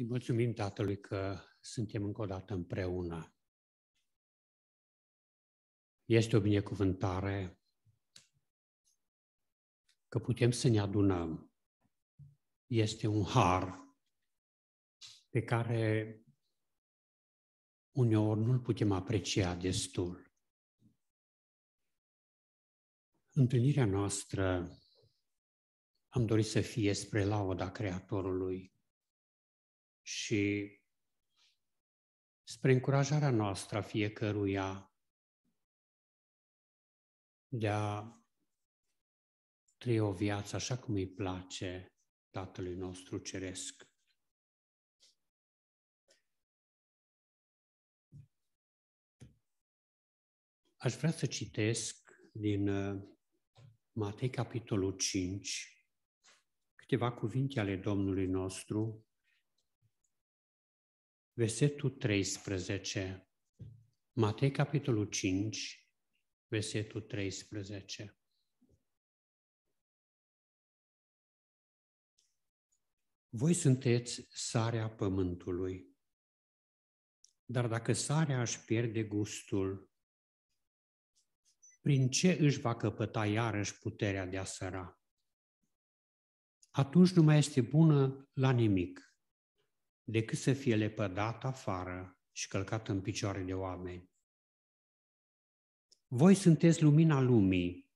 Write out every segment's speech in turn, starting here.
Îi mulțumim Tatălui că suntem încă o dată împreună. Este o binecuvântare că putem să ne adunăm. Este un har pe care uneori nu-l putem aprecia destul. Întâlnirea noastră am dorit să fie spre lauda Creatorului, și spre încurajarea noastră a fiecăruia de a trăi o viață așa cum îi place Tatălui nostru Ceresc. Aș vrea să citesc din uh, Matei, capitolul 5, câteva cuvinte ale Domnului nostru, versetul 13. Matei, capitolul 5, versetul 13. Voi sunteți sarea pământului. Dar dacă sarea își pierde gustul, prin ce își va căpăta iarăși puterea de a săra? Atunci nu mai este bună la nimic decât să fie lepădat afară și călcat în picioare de oameni. Voi sunteți lumina lumii,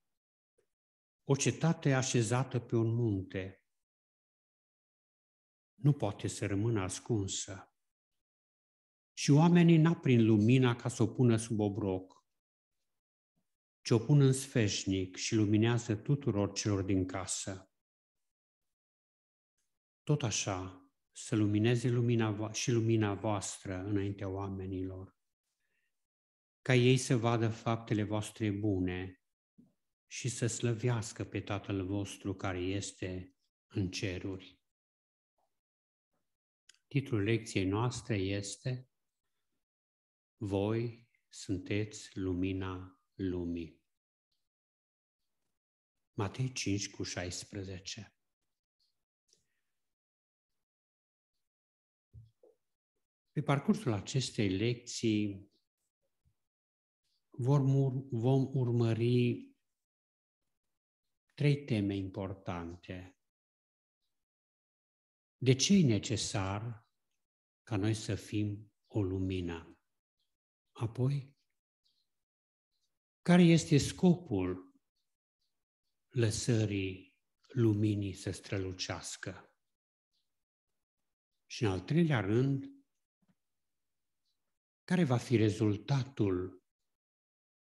o cetate așezată pe un munte. Nu poate să rămână ascunsă. Și oamenii n-aprind lumina ca să o pună sub obroc, ci o pun în sfeșnic și luminează tuturor celor din casă. Tot așa, să lumineze lumina și lumina voastră înaintea oamenilor, ca ei să vadă faptele voastre bune și să slăvească pe Tatăl vostru care este în ceruri. Titlul lecției noastre este Voi sunteți lumina lumii. Matei 5 cu 16 Pe parcursul acestei lecții vom urmări trei teme importante. De ce e necesar ca noi să fim o lumină? Apoi, care este scopul lăsării luminii să strălucească? Și în al treilea rând, care va fi rezultatul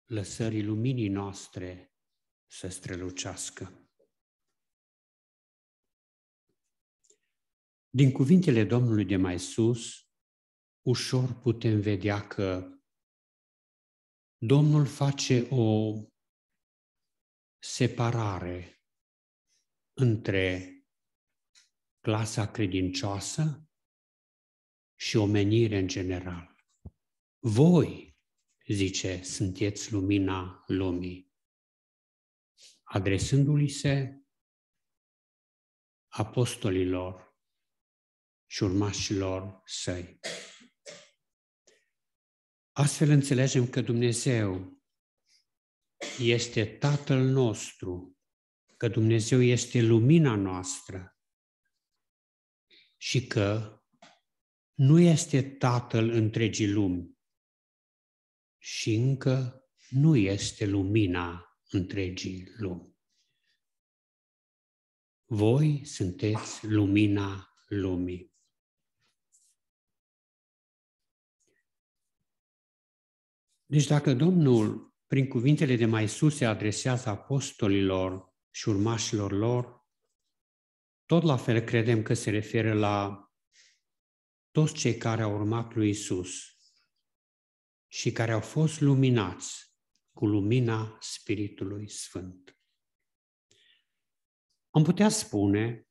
lăsării luminii noastre să strălucească. Din cuvintele Domnului de mai sus, ușor putem vedea că Domnul face o separare între clasa credincioasă și omenire în general. Voi, zice, sunteți lumina lumii. Adresându-li se apostolilor și urmașilor săi. Astfel înțelegem că Dumnezeu este Tatăl nostru, că Dumnezeu este lumina noastră și că nu este Tatăl întregii lumi, și încă nu este lumina întregii lumi. Voi sunteți lumina lumii. Deci dacă Domnul, prin cuvintele de mai sus, se adresează apostolilor și urmașilor lor, tot la fel credem că se referă la toți cei care au urmat lui Isus, și care au fost luminați cu lumina Spiritului Sfânt. Am putea spune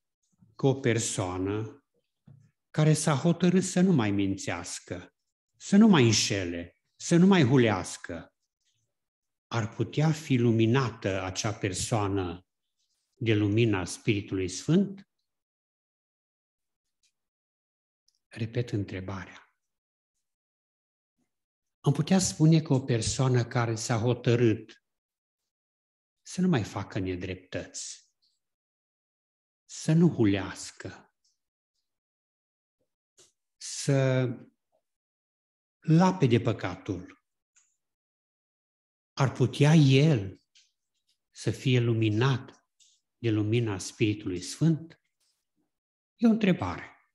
că o persoană care s-a hotărât să nu mai mințească, să nu mai înșele, să nu mai hulească, ar putea fi luminată acea persoană de lumina Spiritului Sfânt? Repet întrebarea. Am putea spune că o persoană care s-a hotărât să nu mai facă nedreptăți, să nu hulească, să lape de păcatul, ar putea el să fie luminat de lumina Spiritului Sfânt? E o întrebare.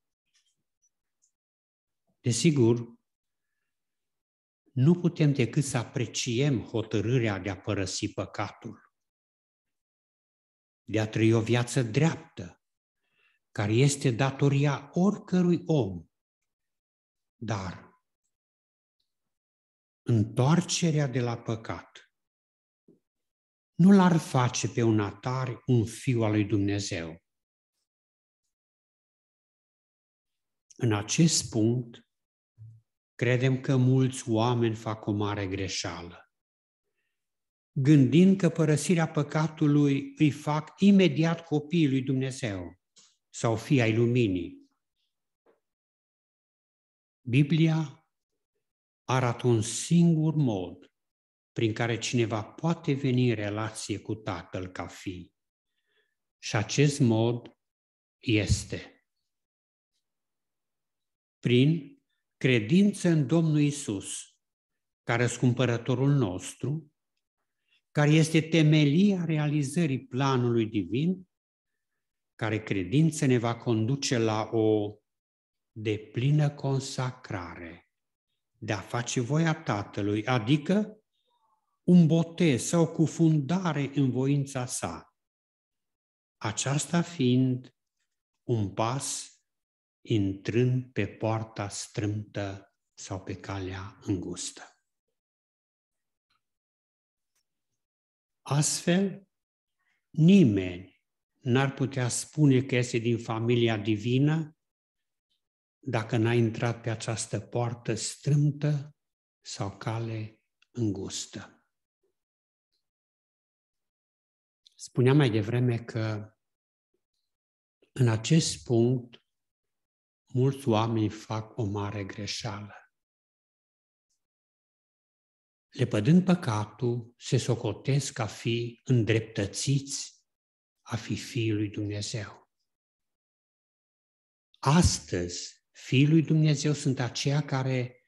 Desigur, nu putem decât să apreciem hotărârea de a părăsi păcatul, de a trăi o viață dreaptă, care este datoria oricărui om. Dar întoarcerea de la păcat nu l-ar face pe un atar un fiu al lui Dumnezeu. În acest punct, Credem că mulți oameni fac o mare greșeală. Gândind că părăsirea păcatului îi fac imediat copiii lui Dumnezeu sau fii ai luminii. Biblia arată un singur mod prin care cineva poate veni în relație cu Tatăl ca fi. Și acest mod este prin credință în Domnul Isus, care este scumpărătorul nostru, care este temelia realizării planului divin, care credință ne va conduce la o deplină consacrare de a face voia Tatălui, adică un botez sau cufundare în voința sa, aceasta fiind un pas intrând pe poarta strâmtă sau pe calea îngustă. Astfel, nimeni n-ar putea spune că este din familia divină dacă n-a intrat pe această poartă strâmtă sau cale îngustă. Spuneam mai devreme că în acest punct mulți oameni fac o mare greșeală. Lepădând păcatul, se socotesc a fi îndreptățiți a fi Fiul lui Dumnezeu. Astăzi, fiul lui Dumnezeu sunt aceia care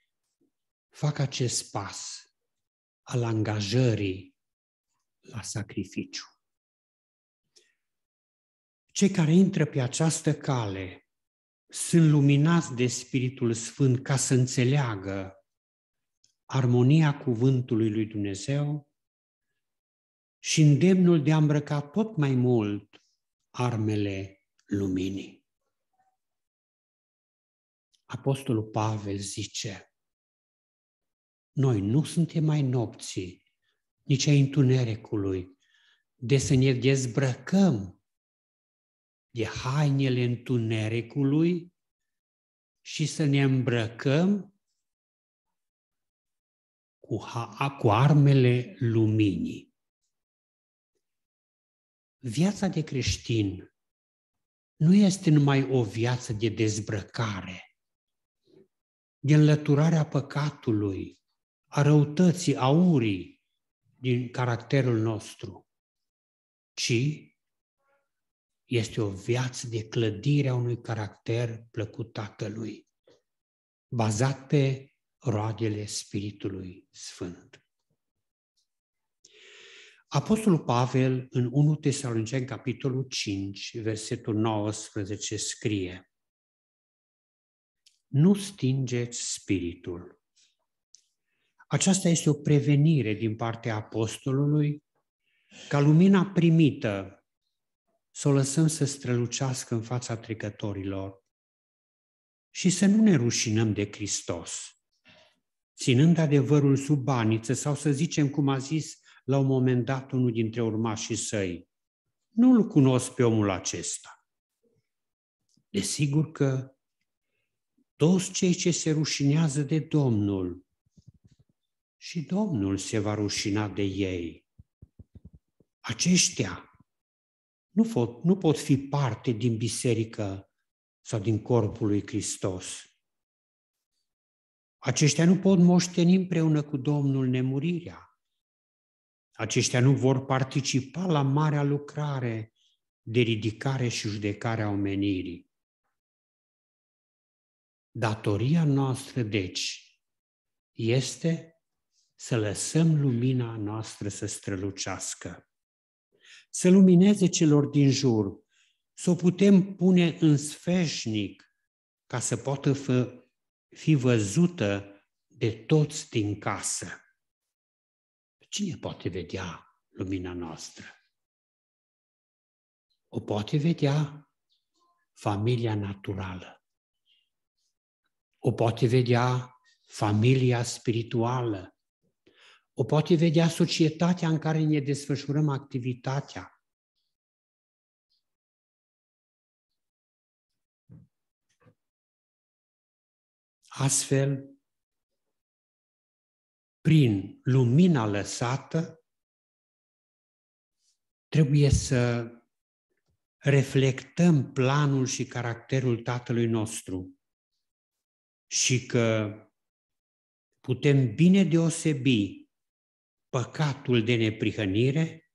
fac acest pas al angajării la sacrificiu. Cei care intră pe această cale sunt luminați de Spiritul Sfânt ca să înțeleagă armonia cuvântului lui Dumnezeu și îndemnul de a îmbrăca tot mai mult armele luminii. Apostolul Pavel zice, noi nu suntem mai nopții, nici ai întunericului, de să ne dezbrăcăm de hainele întunericului și să ne îmbrăcăm cu, ha- cu armele luminii. Viața de creștin nu este numai o viață de dezbrăcare, de înlăturarea păcatului, a răutății, a urii din caracterul nostru, ci este o viață de clădire a unui caracter plăcut Tatălui, bazat pe roadele Spiritului Sfânt. Apostolul Pavel, în 1 tesalonicen capitolul 5, versetul 19, scrie Nu stingeți spiritul. Aceasta este o prevenire din partea apostolului ca lumina primită să o lăsăm să strălucească în fața trecătorilor și să nu ne rușinăm de Hristos, ținând adevărul sub baniță sau să zicem cum a zis la un moment dat unul dintre urmașii săi, nu-l cunosc pe omul acesta. Desigur că toți cei ce se rușinează de Domnul și Domnul se va rușina de ei. Aceștia nu pot, nu pot fi parte din biserică sau din corpul lui Hristos. Aceștia nu pot moșteni împreună cu Domnul nemurirea. Aceștia nu vor participa la marea lucrare de ridicare și judecare a omenirii. Datoria noastră, deci, este să lăsăm lumina noastră să strălucească să lumineze celor din jur, să o putem pune în sfeșnic ca să poată fi văzută de toți din casă. Cine poate vedea lumina noastră? O poate vedea familia naturală. O poate vedea familia spirituală o poate vedea societatea în care ne desfășurăm activitatea. Astfel, prin lumina lăsată, trebuie să reflectăm planul și caracterul Tatălui nostru și că putem bine deosebi păcatul de neprihănire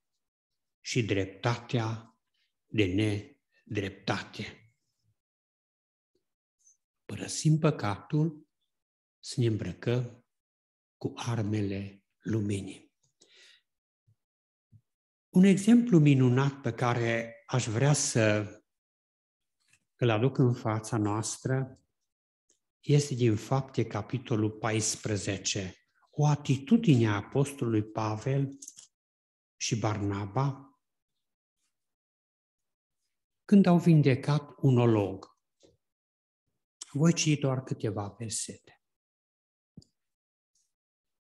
și dreptatea de nedreptate. Părăsim păcatul să ne îmbrăcăm cu armele luminii. Un exemplu minunat pe care aș vrea să îl aduc în fața noastră este din fapte capitolul 14, o atitudine a apostolului Pavel și Barnaba când au vindecat un olog. Voi citi doar câteva versete.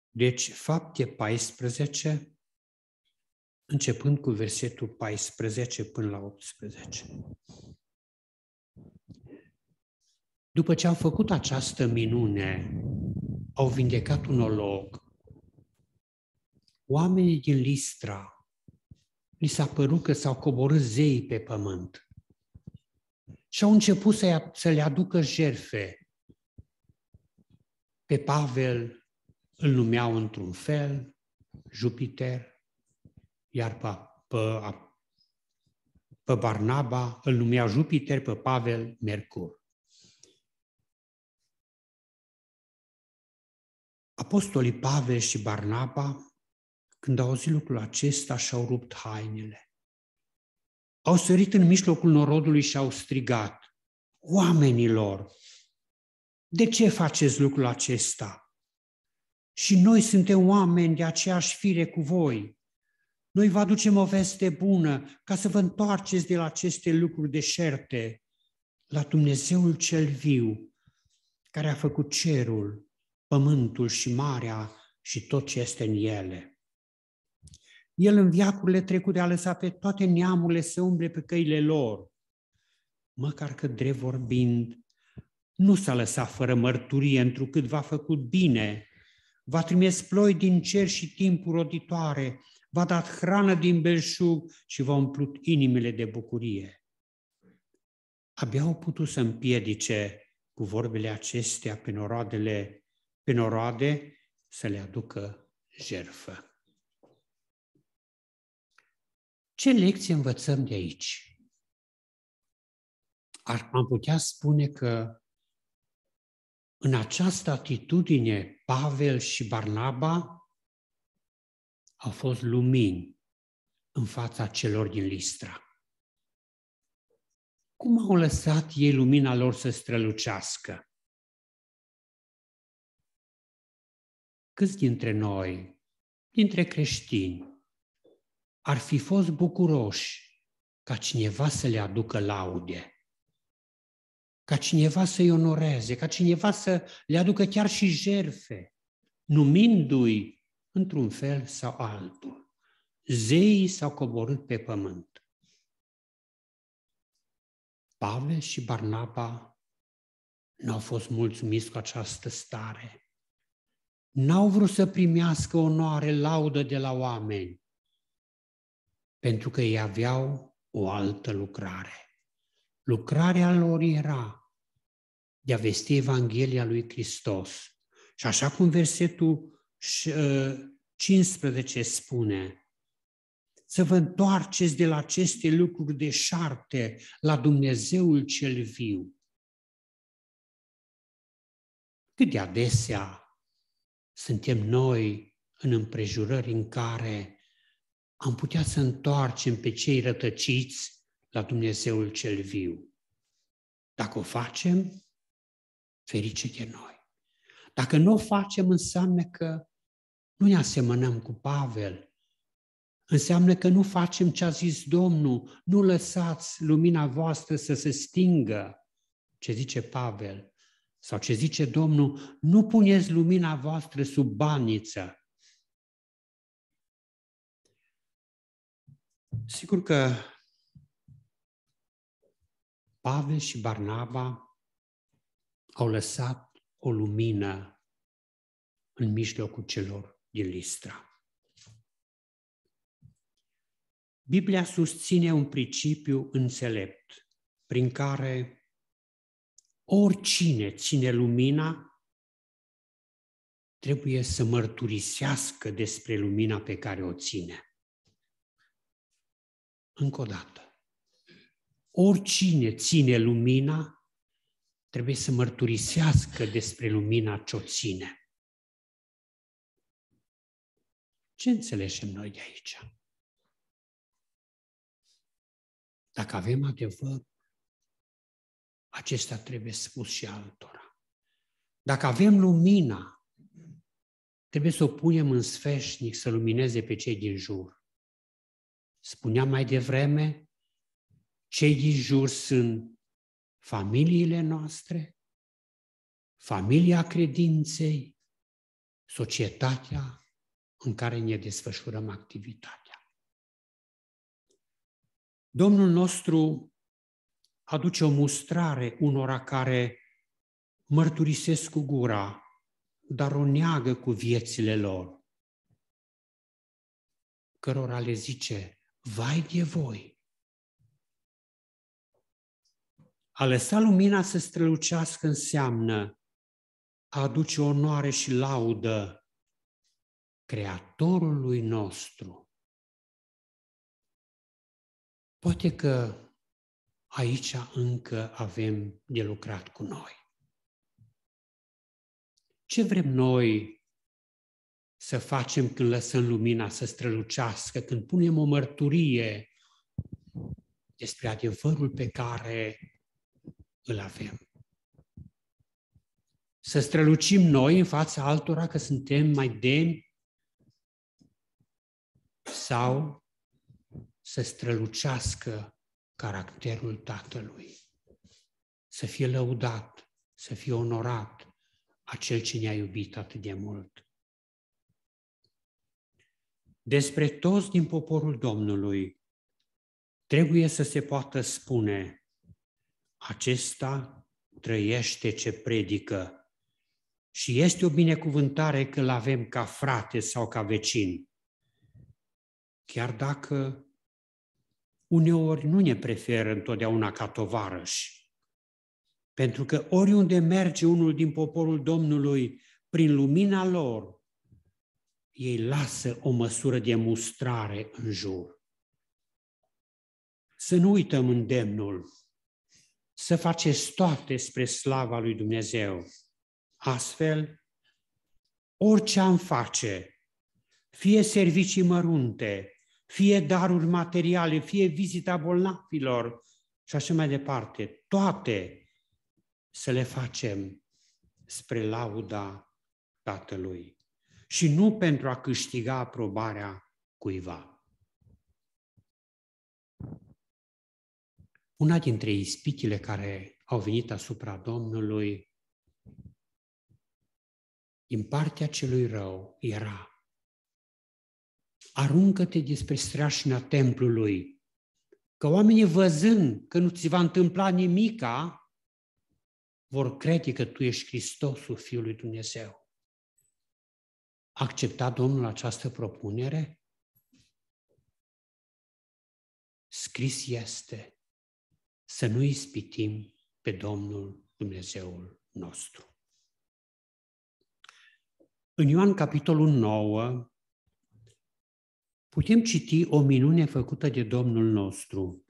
Deci, fapte 14, începând cu versetul 14 până la 18. După ce au făcut această minune au vindecat un olog. Oamenii din Listra, li s-a părut că s-au coborât zei pe pământ și au început să le aducă jerfe. Pe Pavel îl numeau într-un fel, Jupiter, iar pe, pe, pe Barnaba îl numea Jupiter, pe Pavel Mercur. Apostolii Pavel și Barnaba, când au auzit lucrul acesta, și-au rupt hainele. Au sărit în mijlocul norodului și au strigat, oamenilor, de ce faceți lucrul acesta? Și noi suntem oameni de aceeași fire cu voi. Noi vă aducem o veste bună ca să vă întoarceți de la aceste lucruri deșerte la Dumnezeul cel viu, care a făcut cerul, pământul și marea și tot ce este în ele. El în viacurile trecute a lăsat pe toate neamurile să umble pe căile lor, măcar că, drept vorbind, nu s-a lăsat fără mărturie, întrucât v-a făcut bine, va trimis ploi din cer și timpul roditoare, v-a dat hrană din belșug și v-a umplut inimile de bucurie. Abia au putut să împiedice cu vorbele acestea pe noroadele prin oroade să le aducă jerfă. Ce lecție învățăm de aici? Ar, am putea spune că în această atitudine Pavel și Barnaba au fost lumini în fața celor din Listra. Cum au lăsat ei lumina lor să strălucească? câți dintre noi, dintre creștini, ar fi fost bucuroși ca cineva să le aducă laude, ca cineva să-i onoreze, ca cineva să le aducă chiar și jerfe, numindu-i într-un fel sau altul. Zeii s-au coborât pe pământ. Pavel și Barnaba nu au fost mulțumiți cu această stare n-au vrut să primească onoare, laudă de la oameni, pentru că ei aveau o altă lucrare. Lucrarea lor era de a vesti Evanghelia lui Hristos. Și așa cum versetul 15 ă, spune, să vă întoarceți de la aceste lucruri de șarte la Dumnezeul cel viu. Cât de adesea suntem noi în împrejurări în care am putea să întoarcem pe cei rătăciți la Dumnezeul cel viu. Dacă o facem, ferice de noi. Dacă nu o facem, înseamnă că nu ne asemănăm cu Pavel, Înseamnă că nu facem ce a zis Domnul, nu lăsați lumina voastră să se stingă, ce zice Pavel. Sau ce zice Domnul, nu puneți lumina voastră sub baniță. Sigur că Pavel și Barnaba au lăsat o lumină în mijlocul celor din Listra. Biblia susține un principiu înțelept prin care oricine ține lumina trebuie să mărturisească despre lumina pe care o ține. Încă o dată. Oricine ține lumina trebuie să mărturisească despre lumina ce o ține. Ce înțelegem noi de aici? Dacă avem adevăr, acesta trebuie spus și altora. Dacă avem lumina, trebuie să o punem în sfeșnic să lumineze pe cei din jur. Spuneam mai devreme, cei din jur sunt familiile noastre, familia credinței, societatea în care ne desfășurăm activitatea. Domnul nostru aduce o mustrare unora care mărturisesc cu gura, dar o neagă cu viețile lor, cărora le zice, vai de voi! A lăsa lumina să strălucească înseamnă a aduce onoare și laudă Creatorului nostru. Poate că aici încă avem de lucrat cu noi. Ce vrem noi să facem când lăsăm lumina să strălucească, când punem o mărturie despre adevărul pe care îl avem? Să strălucim noi în fața altora că suntem mai demni sau să strălucească caracterul Tatălui. Să fie lăudat, să fie onorat acel ce ne-a iubit atât de mult. Despre toți din poporul Domnului trebuie să se poată spune acesta trăiește ce predică și este o binecuvântare că îl avem ca frate sau ca vecin. Chiar dacă uneori nu ne preferă întotdeauna ca tovarăși. Pentru că oriunde merge unul din poporul Domnului prin lumina lor, ei lasă o măsură de mustrare în jur. Să nu uităm îndemnul, să faceți toate spre slava lui Dumnezeu. Astfel, orice am face, fie servicii mărunte, fie daruri materiale, fie vizita bolnavilor și așa mai departe. Toate să le facem spre lauda Tatălui și nu pentru a câștiga aprobarea cuiva. Una dintre ispitile care au venit asupra Domnului din partea celui rău era aruncă-te despre strașina templului, că oamenii văzând că nu ți va întâmpla nimica, vor crede că tu ești Hristosul Fiul lui Dumnezeu. Accepta Domnul această propunere? Scris este să nu ispitim pe Domnul Dumnezeul nostru. În Ioan capitolul 9, Putem citi o minune făcută de Domnul nostru.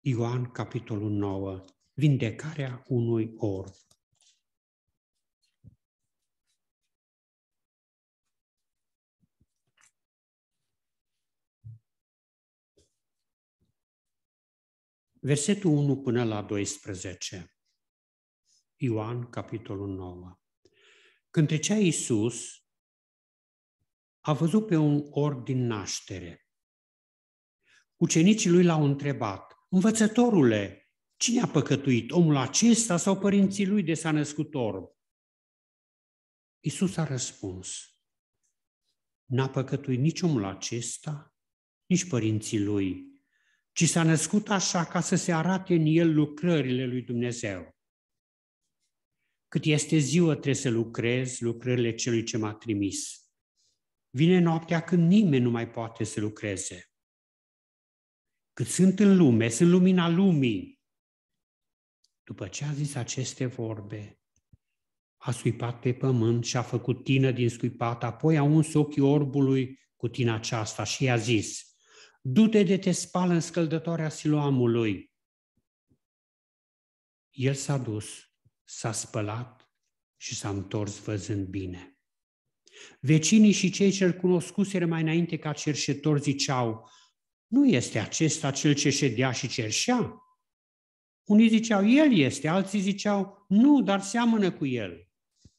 Ioan, capitolul 9. Vindecarea unui orb. Versetul 1 până la 12. Ioan, capitolul 9. Când trecea Iisus a văzut pe un orb din naștere. Ucenicii lui l-au întrebat, învățătorule, cine a păcătuit, omul acesta sau părinții lui de s-a născut orb? Isus a răspuns, n-a păcătuit nici omul acesta, nici părinții lui, ci s-a născut așa ca să se arate în el lucrările lui Dumnezeu. Cât este ziua trebuie să lucrez lucrările celui ce m-a trimis. Vine noaptea când nimeni nu mai poate să lucreze. Cât sunt în lume, sunt lumina lumii. După ce a zis aceste vorbe, a scuipat pe pământ și a făcut tină din scuipat, apoi a uns ochii orbului cu tina aceasta și i-a zis, du-te de te spală în scăldătoarea siloamului. El s-a dus, s-a spălat și s-a întors văzând bine. Vecinii și cei ce-l cunoscuseră mai înainte ca cerșetor ziceau, nu este acesta cel ce ședea și cerșea? Unii ziceau, el este, alții ziceau, nu, dar seamănă cu el.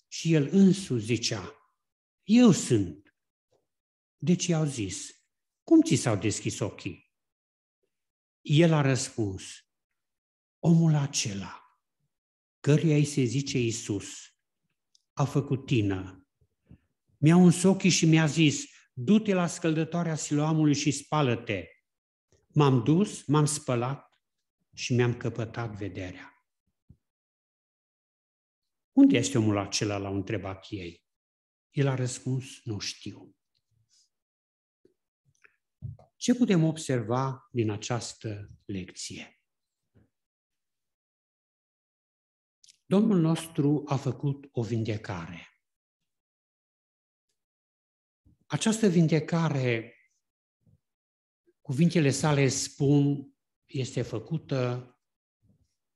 Și el însuși zicea, eu sunt. Deci i-au zis, cum ți s-au deschis ochii? El a răspuns, omul acela, căruia îi se zice Isus, a făcut tină mi-a uns ochii și mi-a zis, du-te la scăldătoarea siloamului și spală-te. M-am dus, m-am spălat și mi-am căpătat vederea. Unde este omul acela? L-au întrebat ei. El a răspuns, nu știu. Ce putem observa din această lecție? Domnul nostru a făcut o vindecare. Această vindecare, cuvintele sale spun, este făcută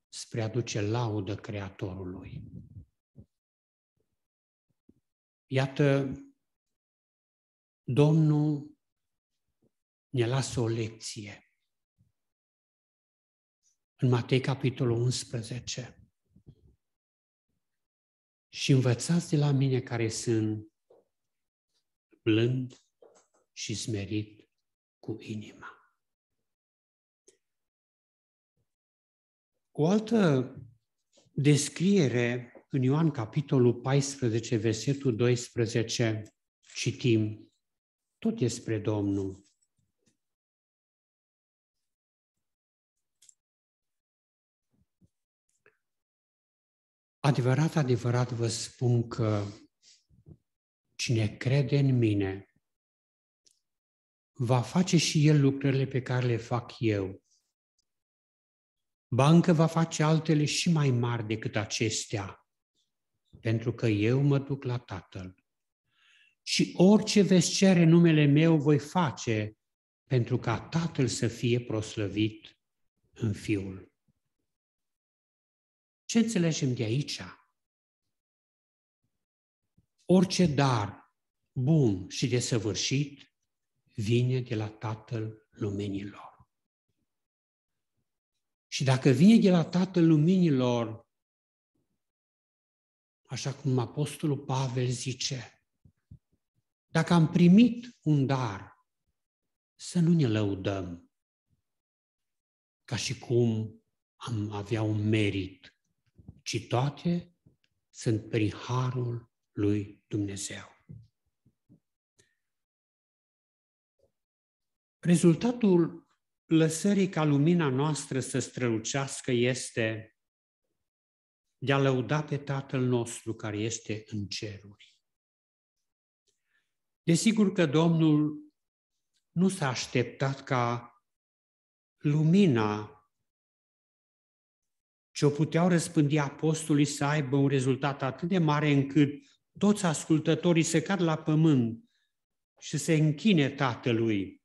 spre a duce laudă Creatorului. Iată, Domnul ne lasă o lecție. În Matei, capitolul 11. Și învățați de la mine care sunt blând și smerit cu inima. O altă descriere în Ioan capitolul 14, versetul 12, citim tot despre Domnul. Adevărat, adevărat vă spun că Cine crede în mine va face și el lucrurile pe care le fac eu. Bancă va face altele și mai mari decât acestea, pentru că eu mă duc la Tatăl. Și orice veți cere numele meu voi face, pentru ca Tatăl să fie proslăvit în Fiul. Ce înțelegem de aici? orice dar bun și desăvârșit vine de la Tatăl Luminilor. Și dacă vine de la Tatăl Luminilor, așa cum Apostolul Pavel zice, dacă am primit un dar, să nu ne lăudăm ca și cum am avea un merit, ci toate sunt prin harul lui Dumnezeu. Rezultatul lăsării ca lumina noastră să strălucească este de a lăuda pe Tatăl nostru care este în ceruri. Desigur că Domnul nu s-a așteptat ca lumina ce o puteau răspândi apostolii să aibă un rezultat atât de mare încât toți ascultătorii se cad la pământ și se închine Tatălui.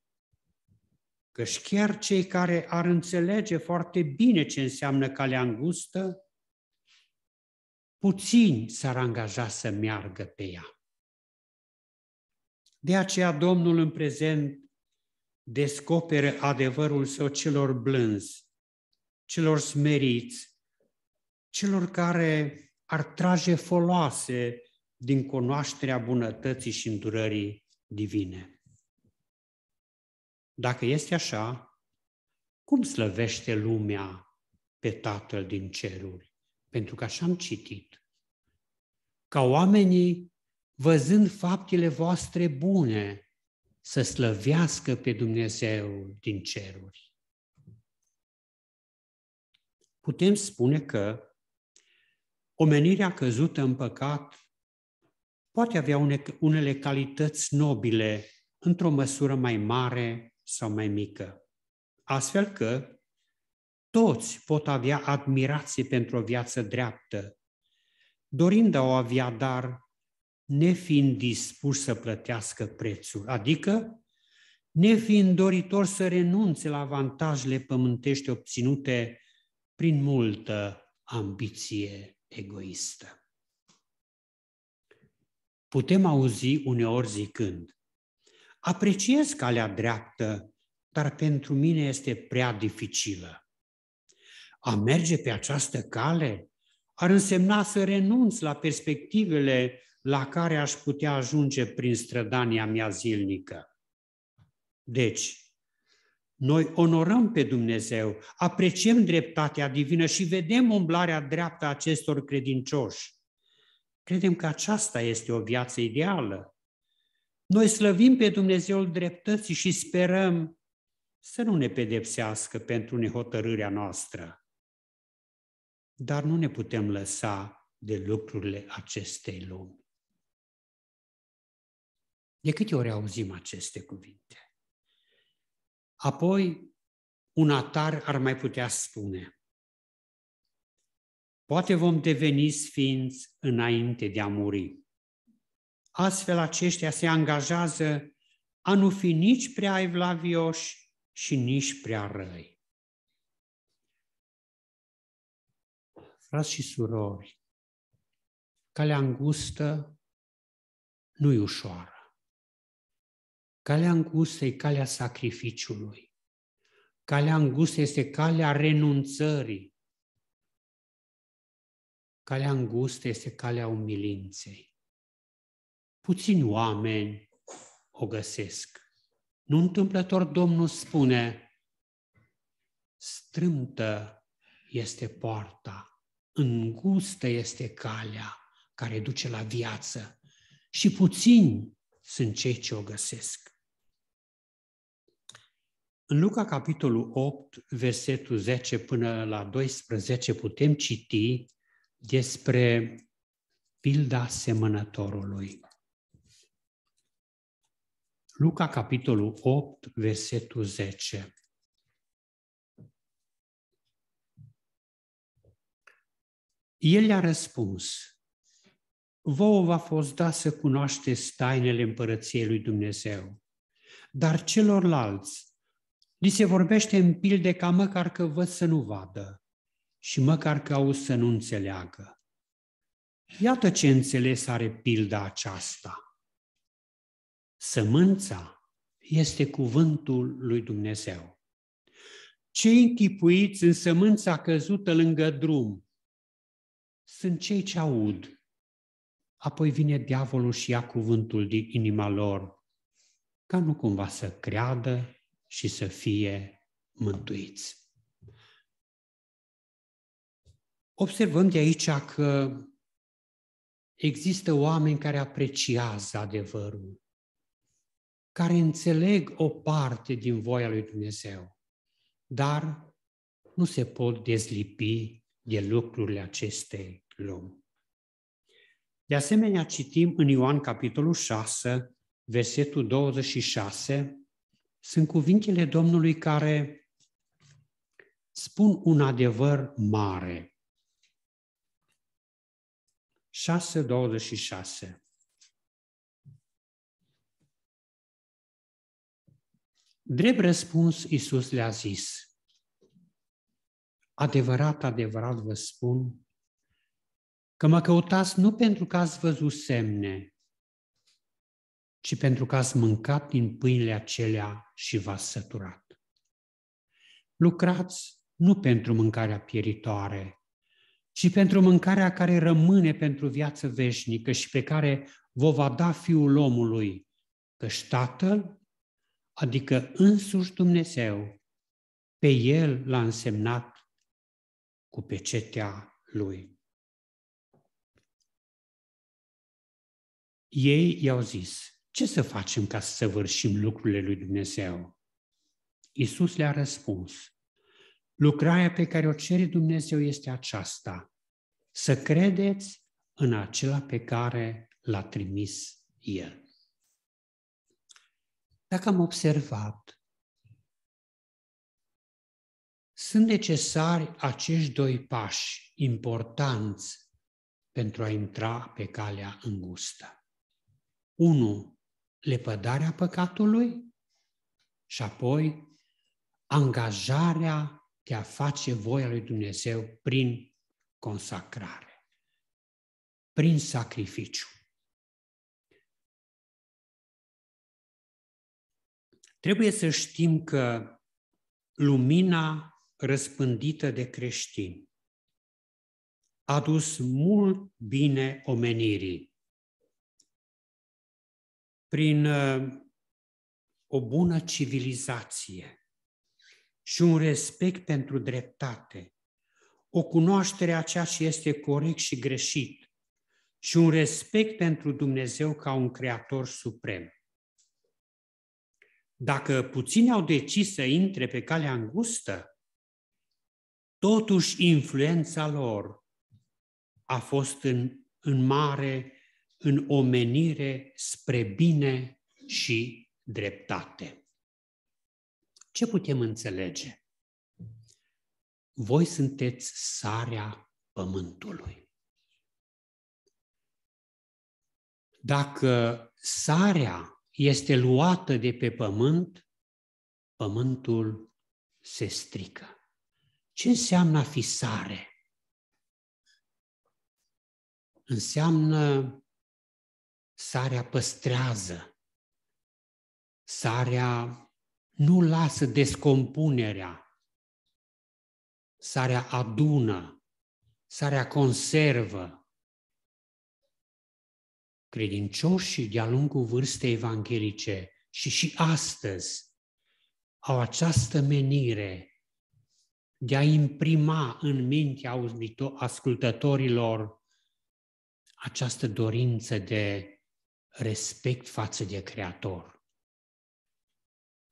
Căci chiar cei care ar înțelege foarte bine ce înseamnă calea îngustă, puțini s-ar angaja să meargă pe ea. De aceea Domnul în prezent descoperă adevărul său celor blânzi, celor smeriți, celor care ar trage foloase din cunoașterea bunătății și îndurării divine. Dacă este așa, cum slăvește lumea pe Tatăl din ceruri? Pentru că așa am citit. Ca oamenii, văzând faptele voastre bune, să slăvească pe Dumnezeu din ceruri. Putem spune că omenirea căzută în păcat poate avea unele calități nobile într-o măsură mai mare sau mai mică. Astfel că toți pot avea admirație pentru o viață dreaptă, dorind a o avea, dar nefiind dispuși să plătească prețul, adică nefiind doritor să renunțe la avantajele pământești obținute prin multă ambiție egoistă putem auzi uneori zicând, apreciez calea dreaptă, dar pentru mine este prea dificilă. A merge pe această cale ar însemna să renunț la perspectivele la care aș putea ajunge prin strădania mea zilnică. Deci, noi onorăm pe Dumnezeu, apreciem dreptatea divină și vedem umblarea dreaptă a acestor credincioși. Credem că aceasta este o viață ideală. Noi slăvim pe Dumnezeul dreptății și sperăm să nu ne pedepsească pentru nehotărârea noastră. Dar nu ne putem lăsa de lucrurile acestei lumi. De câte ori auzim aceste cuvinte? Apoi, un atar ar mai putea spune, Poate vom deveni sfinți înainte de a muri. Astfel aceștia se angajează a nu fi nici prea evlavioși și nici prea răi. Frați și surori, calea îngustă nu e ușoară. Calea îngustă e calea sacrificiului. Calea îngustă este calea renunțării, Calea îngustă este calea umilinței. Puțini oameni o găsesc. Nu întâmplător Domnul spune, strâmtă este poarta, îngustă este calea care duce la viață și puțini sunt cei ce o găsesc. În Luca, capitolul 8, versetul 10 până la 12, putem citi despre pilda semănătorului. Luca, capitolul 8, versetul 10. El i-a răspuns, vouă va fost da să cunoașteți tainele împărăției lui Dumnezeu, dar celorlalți li se vorbește în pilde ca măcar că văd să nu vadă, și măcar că au să nu înțeleagă. Iată ce înțeles are pilda aceasta. Sămânța este cuvântul lui Dumnezeu. Cei închipuiți în sămânța căzută lângă drum sunt cei ce aud. Apoi vine diavolul și ia cuvântul din inima lor, ca nu cumva să creadă și să fie mântuiți. Observăm de aici că există oameni care apreciază adevărul, care înțeleg o parte din voia lui Dumnezeu, dar nu se pot dezlipi de lucrurile acestei lumi. De asemenea, citim în Ioan capitolul 6, versetul 26, sunt cuvintele Domnului care spun un adevăr mare. 26. Drept răspuns, Iisus le-a zis, Adevărat, adevărat vă spun că mă căutați nu pentru că ați văzut semne, ci pentru că ați mâncat din pâinile acelea și v-ați săturat. Lucrați nu pentru mâncarea pieritoare, ci pentru mâncarea care rămâne pentru viață veșnică și pe care vă va da Fiul omului, căci Tatăl, adică însuși Dumnezeu, pe El l-a însemnat cu pecetea Lui. Ei i-au zis, ce să facem ca să săvârșim lucrurile lui Dumnezeu? Iisus le-a răspuns, Lucrarea pe care o cere Dumnezeu este aceasta, să credeți în acela pe care l-a trimis El. Dacă am observat, sunt necesari acești doi pași importanți pentru a intra pe calea îngustă. 1. Lepădarea păcatului și apoi angajarea de a face voia lui Dumnezeu prin consacrare, prin sacrificiu. Trebuie să știm că lumina răspândită de creștini a dus mult bine omenirii. Prin uh, o bună civilizație, și un respect pentru dreptate, o cunoaștere a ceea ce este corect și greșit și un respect pentru Dumnezeu ca un creator suprem. Dacă puțini au decis să intre pe calea îngustă, totuși influența lor a fost în, în mare, în omenire spre bine și dreptate. Ce putem înțelege? Voi sunteți sarea pământului. Dacă sarea este luată de pe pământ, pământul se strică. Ce înseamnă a fi sare? Înseamnă sarea păstrează, sarea nu lasă descompunerea. Sarea adună, sarea conservă. Credincioșii de-a lungul vârstei evanghelice și și astăzi au această menire de a imprima în mintea ascultătorilor această dorință de respect față de Creator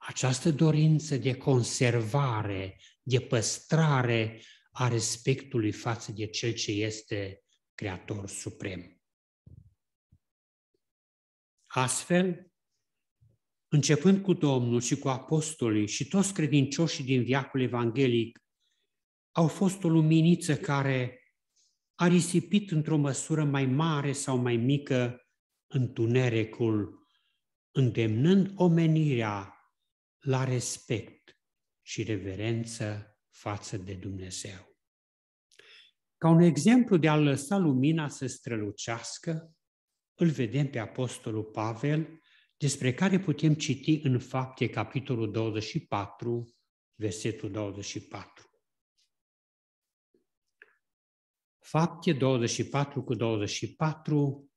această dorință de conservare, de păstrare a respectului față de Cel ce este Creator Suprem. Astfel, începând cu Domnul și cu apostolii și toți credincioșii din viacul evanghelic, au fost o luminiță care a risipit într-o măsură mai mare sau mai mică întunericul, îndemnând omenirea la respect și reverență față de Dumnezeu. Ca un exemplu de a lăsa lumina să strălucească, îl vedem pe Apostolul Pavel, despre care putem citi în Fapte, capitolul 24, versetul 24. Fapte 24 cu 24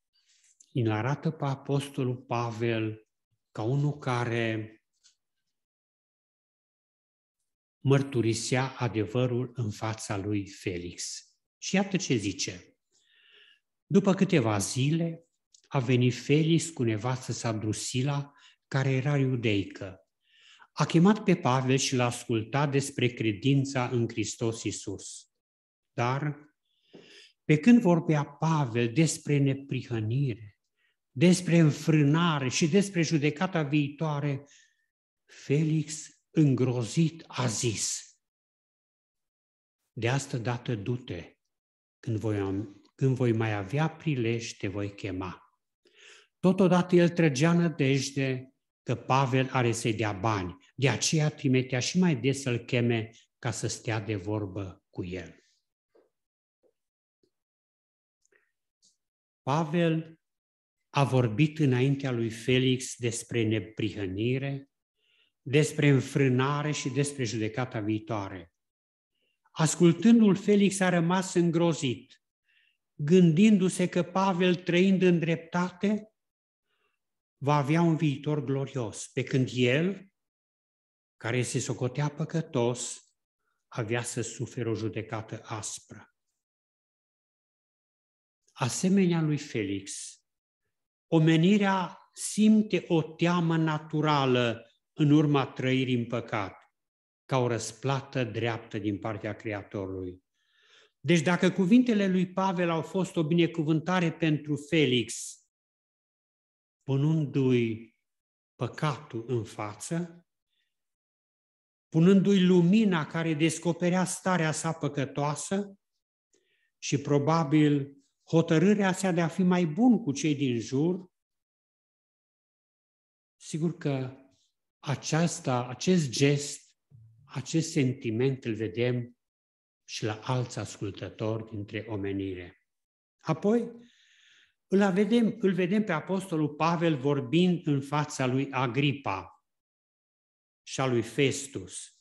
îl arată pe Apostolul Pavel ca unul care mărturisea adevărul în fața lui Felix. Și iată ce zice. După câteva zile a venit Felix cu nevastă sa Drusila, care era iudeică. A chemat pe Pavel și l-a ascultat despre credința în Hristos Isus. Dar, pe când vorbea Pavel despre neprihănire, despre înfrânare și despre judecata viitoare, Felix îngrozit, a zis, de asta dată du-te, când voi, am, când voi mai avea prilej, te voi chema. Totodată el trăgea nădejde că Pavel are să-i dea bani, de aceea trimitea și mai des să-l cheme ca să stea de vorbă cu el. Pavel a vorbit înaintea lui Felix despre neprihănire, despre înfrânare și despre judecata viitoare. Ascultându-l, Felix a rămas îngrozit, gândindu-se că Pavel, trăind în dreptate, va avea un viitor glorios, pe când el, care se socotea păcătos, avea să suferă o judecată aspră. Asemenea lui Felix, omenirea simte o teamă naturală în urma trăirii în păcat, ca o răsplată dreaptă din partea Creatorului. Deci dacă cuvintele lui Pavel au fost o binecuvântare pentru Felix, punându-i păcatul în față, punându-i lumina care descoperea starea sa păcătoasă și probabil hotărârea sa de a fi mai bun cu cei din jur, sigur că aceasta, acest gest, acest sentiment îl vedem și la alți ascultători dintre omenire. Apoi, îl vedem, îl vedem pe Apostolul Pavel vorbind în fața lui Agripa și a lui Festus.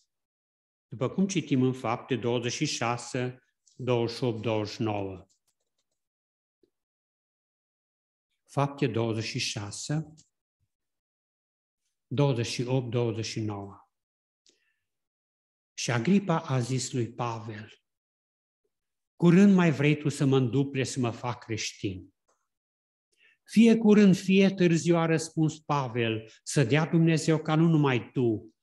După cum citim în fapte 26, 28, 29. Fapte 26, 28-29. Și Agripa a zis lui Pavel, curând mai vrei tu să mă înduple să mă fac creștin. Fie curând, fie târziu, a răspuns Pavel, să dea Dumnezeu ca nu numai tu,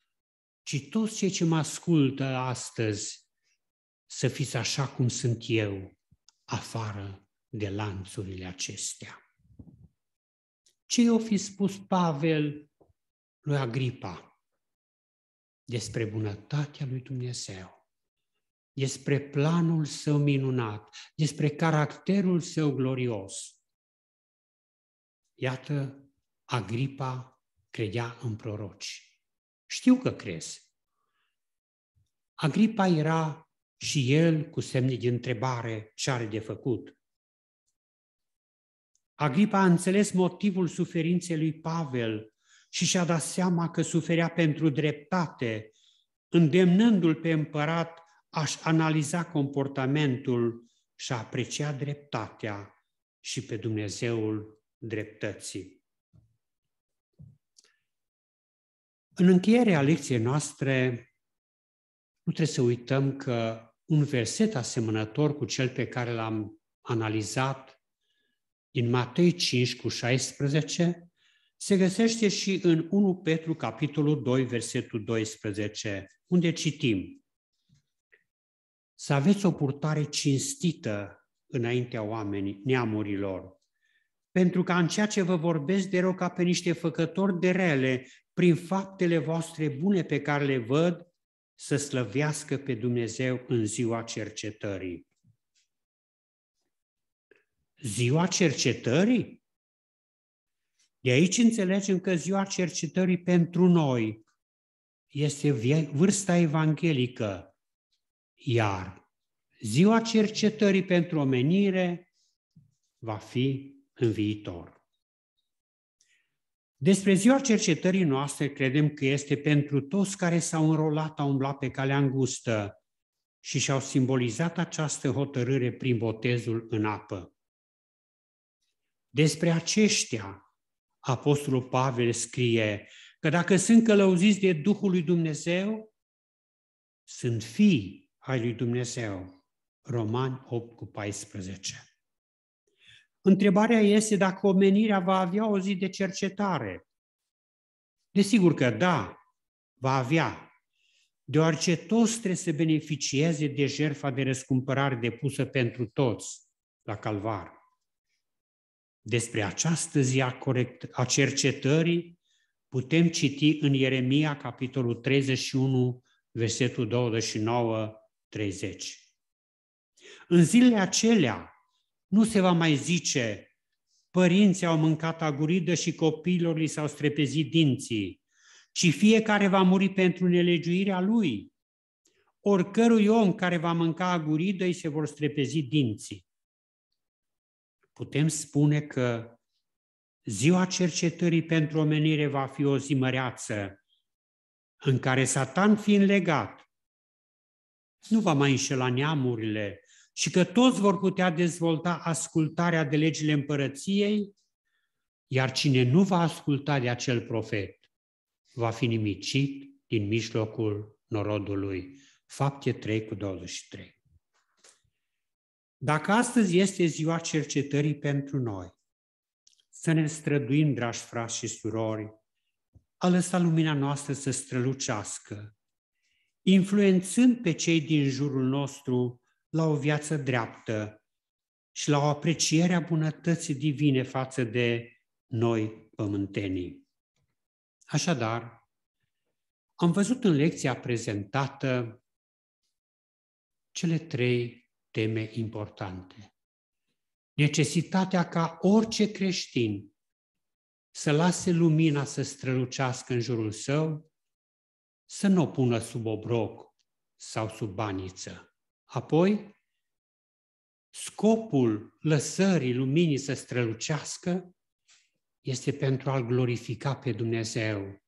ci toți cei ce mă ascultă astăzi, să fiți așa cum sunt eu, afară de lanțurile acestea. Ce o fi spus Pavel lui Agripa despre bunătatea lui Dumnezeu, despre planul său minunat, despre caracterul său glorios. Iată, Agripa credea în proroci. Știu că crezi. Agripa era și el cu semne de întrebare ce are de făcut. Agripa a înțeles motivul suferinței lui Pavel și și-a dat seama că suferea pentru dreptate, îndemnându-l pe împărat aș analiza comportamentul și a aprecia dreptatea și pe Dumnezeul dreptății. În încheierea lecției noastre, nu trebuie să uităm că un verset asemănător cu cel pe care l-am analizat din Matei 5 cu 16 se găsește și în 1 Petru, capitolul 2, versetul 12, unde citim Să aveți o purtare cinstită înaintea oamenii, neamurilor, pentru că în ceea ce vă vorbesc de rău ca pe niște făcători de rele, prin faptele voastre bune pe care le văd, să slăvească pe Dumnezeu în ziua cercetării. Ziua cercetării? De aici înțelegem că ziua cercetării pentru noi este vârsta evanghelică, iar ziua cercetării pentru omenire va fi în viitor. Despre ziua cercetării noastre credem că este pentru toți care s-au înrolat, au umblat pe calea îngustă și și-au simbolizat această hotărâre prin botezul în apă. Despre aceștia Apostolul Pavel scrie că dacă sunt călăuziți de Duhul lui Dumnezeu, sunt fii ai lui Dumnezeu. Romani 8 cu 14. Întrebarea este dacă omenirea va avea o zi de cercetare. Desigur că da, va avea, deoarece toți trebuie să beneficieze de jertfa de răscumpărare depusă pentru toți la calvar. Despre această zi a, corect, a cercetării putem citi în Ieremia, capitolul 31, versetul 29-30. În zilele acelea nu se va mai zice părinții au mâncat aguridă și copiilor li s-au strepezit dinții, ci fiecare va muri pentru nelegiuirea lui. Oricărui om care va mânca aguridă îi se vor strepezi dinții putem spune că ziua cercetării pentru omenire va fi o zi măreață, în care Satan fiind legat, nu va mai înșela neamurile și că toți vor putea dezvolta ascultarea de legile împărăției, iar cine nu va asculta de acel profet va fi nimicit din mijlocul norodului. Fapte 3 cu 23. Dacă astăzi este ziua cercetării pentru noi, să ne străduim, dragi frați și surori, a lăsa lumina noastră să strălucească, influențând pe cei din jurul nostru la o viață dreaptă și la o apreciere a bunătății divine față de noi pământenii. Așadar, am văzut în lecția prezentată cele trei teme importante. Necesitatea ca orice creștin să lase lumina să strălucească în jurul său, să nu o pună sub obroc sau sub baniță. Apoi, scopul lăsării luminii să strălucească este pentru a-L glorifica pe Dumnezeu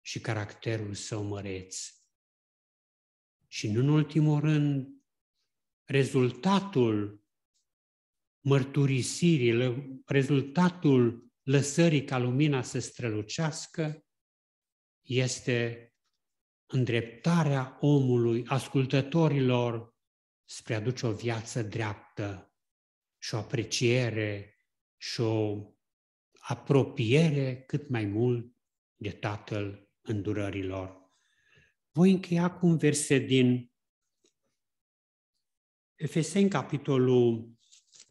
și caracterul său măreț. Și nu în ultimul rând, rezultatul mărturisirii, rezultatul lăsării ca lumina să strălucească, este îndreptarea omului, ascultătorilor, spre a duce o viață dreaptă și o apreciere și o apropiere cât mai mult de Tatăl îndurărilor. Voi încheia cu un verset din Efeseni, capitolul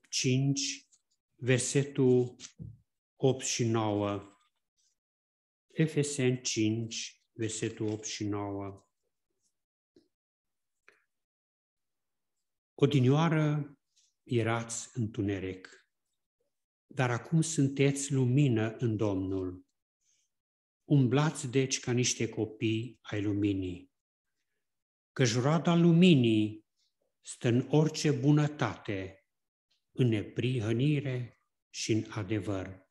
5, versetul 8 și 9. Efeseni 5, versetul 8 și 9. Odinioară erați întuneric, dar acum sunteți lumină în Domnul. Umblați deci ca niște copii ai luminii, că roada luminii stă în orice bunătate, în neprihănire și în adevăr.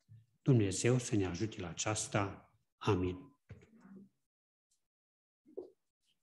Dumnezeu să ne ajute la aceasta. Amin.